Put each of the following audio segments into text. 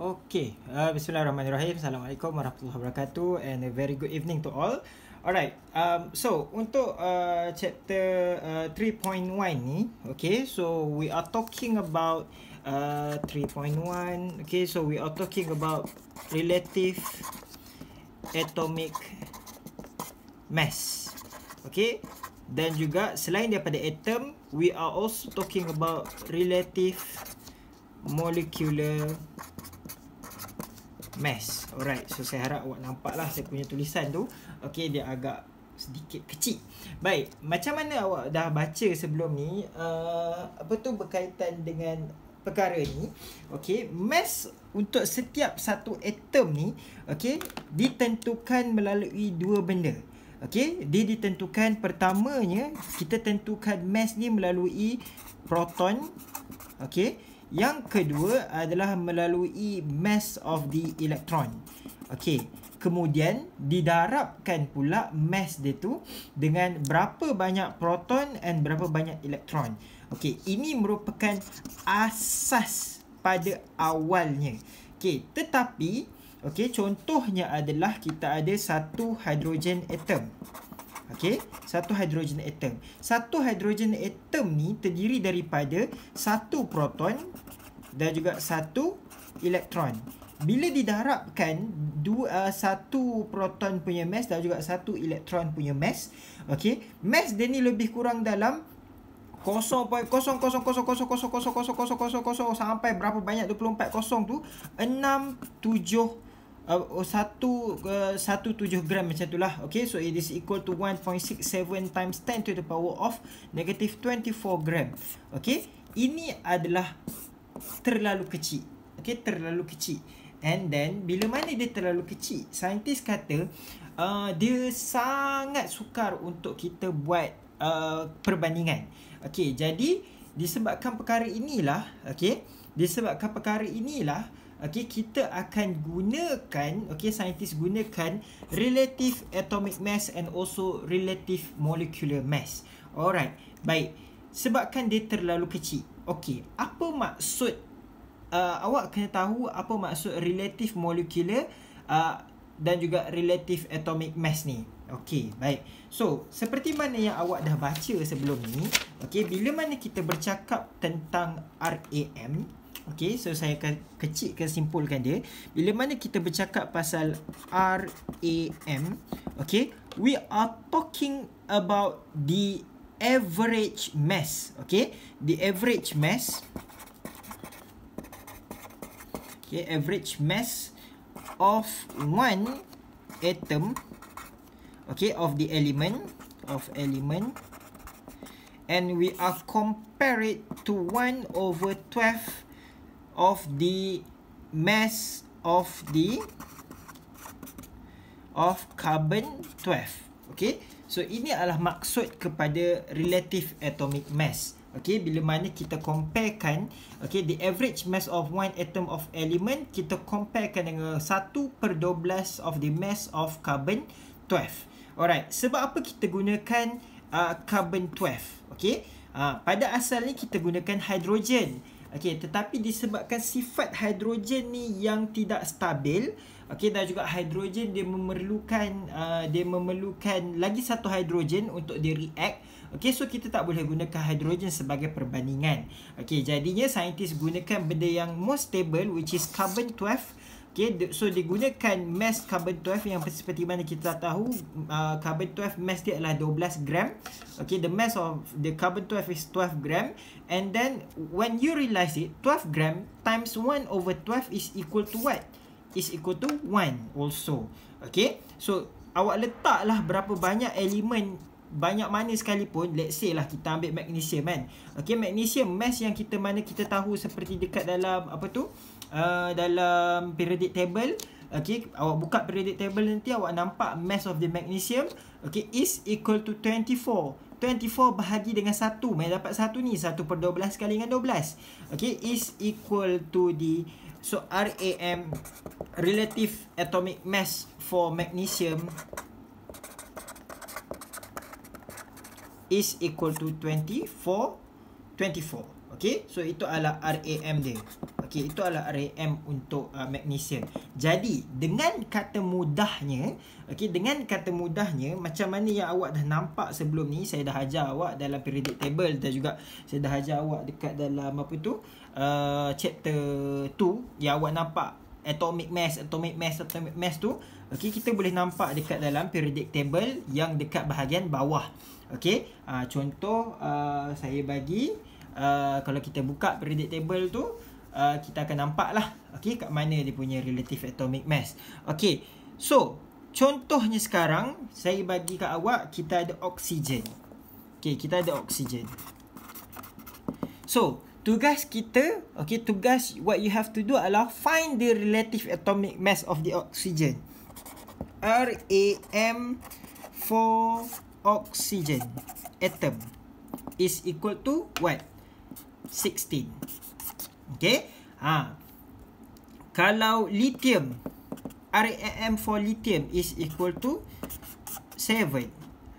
Okay, uh, Bismillahirrahmanirrahim. Assalamualaikum warahmatullahi wabarakatuh and a very good evening to all. Alright, um, so untuk uh, chapter uh, 3.1 ni, okay, so we are talking about uh, 3.1, okay, so we are talking about relative atomic mass, okay, dan juga selain daripada atom, we are also talking about relative molecular mass mass Alright so saya harap awak nampak lah saya punya tulisan tu Okay dia agak sedikit kecil Baik macam mana awak dah baca sebelum ni uh, Apa tu berkaitan dengan perkara ni Okay mass untuk setiap satu atom ni Okay ditentukan melalui dua benda Okay dia ditentukan pertamanya kita tentukan mass ni melalui proton Okay yang kedua adalah melalui mass of the electron. Okey, kemudian didarabkan pula mass dia tu dengan berapa banyak proton and berapa banyak elektron. Okey, ini merupakan asas pada awalnya. Okey, tetapi okey contohnya adalah kita ada satu hidrogen atom okey satu hidrogen atom satu hidrogen atom ni terdiri daripada satu proton dan juga satu elektron bila didarabkan dua uh, satu proton punya mass dan juga satu elektron punya mass okey mass dia ni lebih kurang dalam 0.0000000 sampai berapa banyak 24 kosong tu 6 7 uh, oh, satu uh, satu tujuh gram macam tu lah, okay so it is equal to 1.67 times 10 to the power of negative 24 gram okay ini adalah terlalu kecil okay terlalu kecil and then bila mana dia terlalu kecil saintis kata uh, dia sangat sukar untuk kita buat uh, perbandingan okay jadi disebabkan perkara inilah okay disebabkan perkara inilah uh, Okay, kita akan gunakan okay, saintis gunakan relative atomic mass and also relative molecular mass alright baik sebabkan dia terlalu kecil Okay, apa maksud uh, awak kena tahu apa maksud relative molecular uh, dan juga relative atomic mass ni Okay, baik so seperti mana yang awak dah baca sebelum ni Okay, bila mana kita bercakap tentang RAM Okay, so saya akan kecilkan simpulkan dia. Bila mana kita bercakap pasal RAM, okay, we are talking about the average mass. Okay, the average mass. Okay, average mass of one atom. Okay, of the element, of element. And we are compare it to one over twelve of the mass of the of carbon 12 okay so ini adalah maksud kepada relative atomic mass okay bila mana kita comparekan okay the average mass of one atom of element kita comparekan dengan 1 per 12 of the mass of carbon 12 alright sebab apa kita gunakan uh, carbon 12 okay uh, pada asalnya kita gunakan hidrogen. Okey, tetapi disebabkan sifat hidrogen ni yang tidak stabil, okey dan juga hidrogen dia memerlukan uh, dia memerlukan lagi satu hidrogen untuk dia react. Okey, so kita tak boleh gunakan hidrogen sebagai perbandingan. Okey, jadinya saintis gunakan benda yang most stable which is carbon 12 Okay, so digunakan mass carbon 12 yang seperti mana kita tahu uh, carbon 12 mass dia adalah 12 gram. Okay, the mass of the carbon 12 is 12 gram. And then when you realize it, 12 gram times 1 over 12 is equal to what? Is equal to 1 also. Okay, so awak letaklah berapa banyak elemen banyak mana sekalipun let's say lah kita ambil magnesium kan okey magnesium mass yang kita mana kita tahu seperti dekat dalam apa tu uh, dalam periodic table okey awak buka periodic table nanti awak nampak mass of the magnesium okey is equal to 24 24 bahagi dengan 1. Main dapat 1 ni. 1 per 12 kali dengan 12. Okay. Is equal to the. So RAM. Relative atomic mass for magnesium. is equal to 24 24 okey so itu adalah RAM dia okey itu adalah RAM untuk uh, magnesium jadi dengan kata mudahnya okey dengan kata mudahnya macam mana yang awak dah nampak sebelum ni saya dah ajar awak dalam periodic table dan juga saya dah ajar awak dekat dalam apa tu uh, chapter 2 yang awak nampak atomic mass atomic mass atomic mass tu okey kita boleh nampak dekat dalam periodic table yang dekat bahagian bawah okey uh, ah, contoh uh, saya bagi uh, kalau kita buka periodic table tu uh, kita akan nampak lah okey kat mana dia punya relative atomic mass okey so contohnya sekarang saya bagi kat awak kita ada oksigen okey kita ada oksigen so tugas kita okay tugas what you have to do adalah find the relative atomic mass of the oxygen RAM for oxygen atom is equal to what 16 okay ha kalau lithium RAM for lithium is equal to 7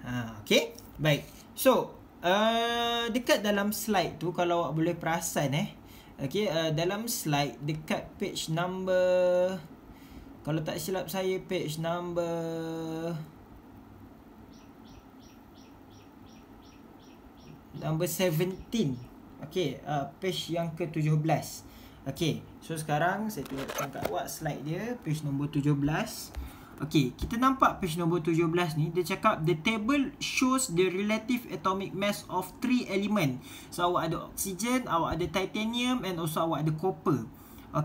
ha okay baik so Eh, dekat dalam slide tu kalau awak boleh perasan eh okay, uh, eh, dalam slide dekat page number kalau tak silap saya page number number 17 okay, uh, page yang ke 17 Okay, so sekarang saya tunjukkan kat awak slide dia Page number nombor Okay, kita nampak page nombor 17 ni dia cakap the table shows the relative atomic mass of three element. So awak ada oksigen, awak ada titanium and also awak ada copper.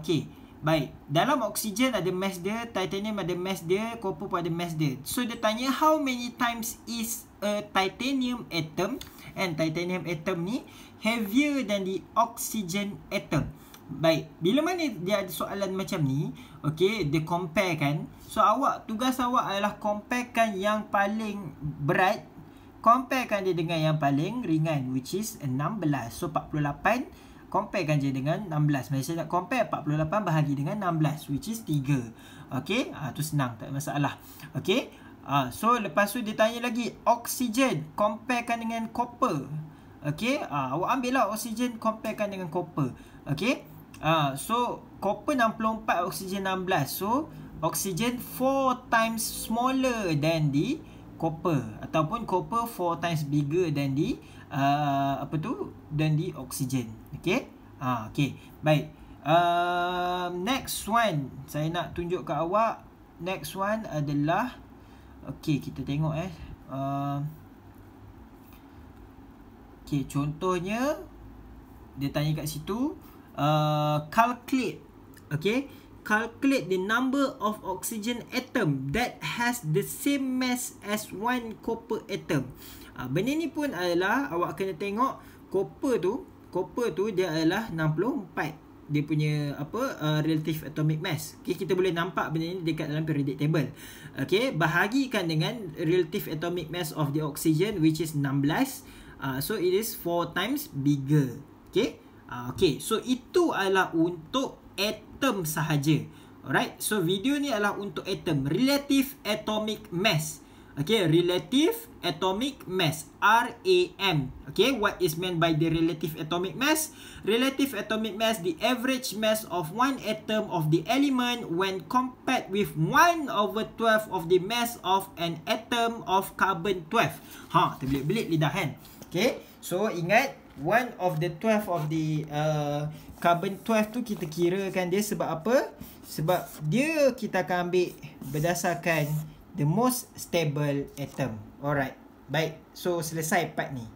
Okay, Baik, dalam oksigen ada mass dia, titanium ada mass dia, copper pun ada mass dia. So dia tanya how many times is a titanium atom and titanium atom ni heavier than the oxygen atom. Baik, bila mana dia ada soalan macam ni, okay, dia compare kan. So awak tugas awak adalah compare kan yang paling berat compare kan dia dengan yang paling ringan which is 16. So 48 compare kan dia dengan 16. Macam saya nak compare 48 bahagi dengan 16 which is 3. okay, ah tu senang, tak ada masalah. okay, Ah so lepas tu dia tanya lagi oksigen compare kan dengan copper. okay, ah awak ambil lah oksigen compare kan dengan copper. okay. Ah, uh, so copper 64, oksigen 16. So oksigen 4 times smaller than the copper ataupun copper 4 times bigger than the uh, apa tu? than the oksigen. Okey? Ah, uh, okey. Baik. Uh, next one saya nak tunjuk kat awak. Next one adalah okay kita tengok eh. Uh, ah, okey, contohnya dia tanya kat situ Uh, calculate okay calculate the number of oxygen atom that has the same mass as one copper atom uh, benda ni pun adalah awak kena tengok copper tu copper tu dia adalah 64 dia punya apa uh, relative atomic mass okay, kita boleh nampak benda ni dekat dalam periodic table okay bahagikan dengan relative atomic mass of the oxygen which is 16 uh, ah, so it is 4 times bigger okay Ah, okay, so itu adalah untuk atom sahaja. Alright, so video ni adalah untuk atom. Relative Atomic Mass. Okay, Relative Atomic Mass. RAM. Okay, what is meant by the Relative Atomic Mass? Relative Atomic Mass, the average mass of one atom of the element when compared with 1 over 12 of the mass of an atom of carbon 12. Ha, terbelit-belit lidah kan? Okay, so ingat one of the 12 of the uh, carbon 12 tu kita kira kan dia sebab apa? Sebab dia kita akan ambil berdasarkan the most stable atom. Alright. Baik. So selesai part ni.